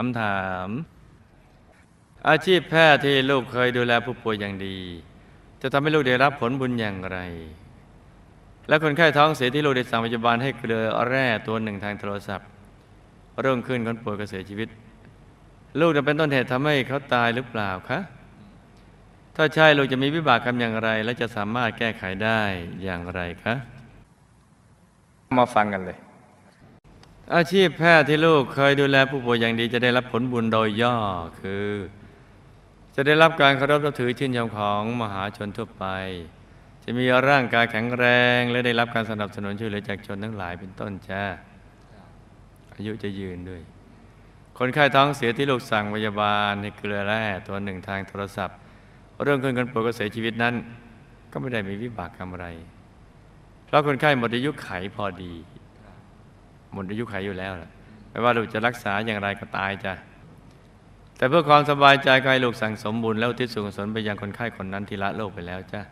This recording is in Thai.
คำถาม อาชีพแพทย์ที่ลูกเคยดูแลผู้ป่วยอย่างดี จะทำให้ลูกได้รับผลบุญอย่างไร และคนไข้ท้องเสียที่ลูกได้สั่งพยาบาลให้เกลือแร่ตัวหนึ่งทางโทรศัพท์ เริ่มขึ้นคนป่วยก็เสียชีวิต ลูกจะเป็นต้นเหตุทำให้เขาตายหรือเปล่าคะถ้าใช่ลูกจะมีวิบากกรรมอย่างไร และจะสามารถแก้ไขได้อย่างไรคะมาฟังกันเลยอาชีพแพทย์ที่ลูกเคยดูแลผู้ป่วยอย่างดีจะได้รับผลบุญโดยย่อคือ จะได้รับการเคารพนับถือชื่นชมของมหาชนทั่วไป จะมีร่างกายแข็งแรง และได้รับการสนับสนุนช่วยเหลือจากชนทั้งหลายเป็นต้นจ้าอายุจะยืนด้วย คนไข้ท้องเสียที่ลูกสั่งพยาบาล ในเกลือแร่ตัวหนึ่งทางโทรศัพท์เรื่องคนคนป่วยก็เสียชีวิตนั้น ก็ไม่ได้มีวิบากกรรมอะไร เพราะคนไข้หมดอายุไขพอดีหมดอายุขัยอยู่แล้วะไม่ว่าลูกจะรักษาอย่างไรก็ตายจ้ะ แต่เพื่อความสบายใจกใครลูกสั่งสมบุญ แล้วทิศสงสนไปยังคนไข้คนนั้นที่ละโลกไปแล้วจ้ะ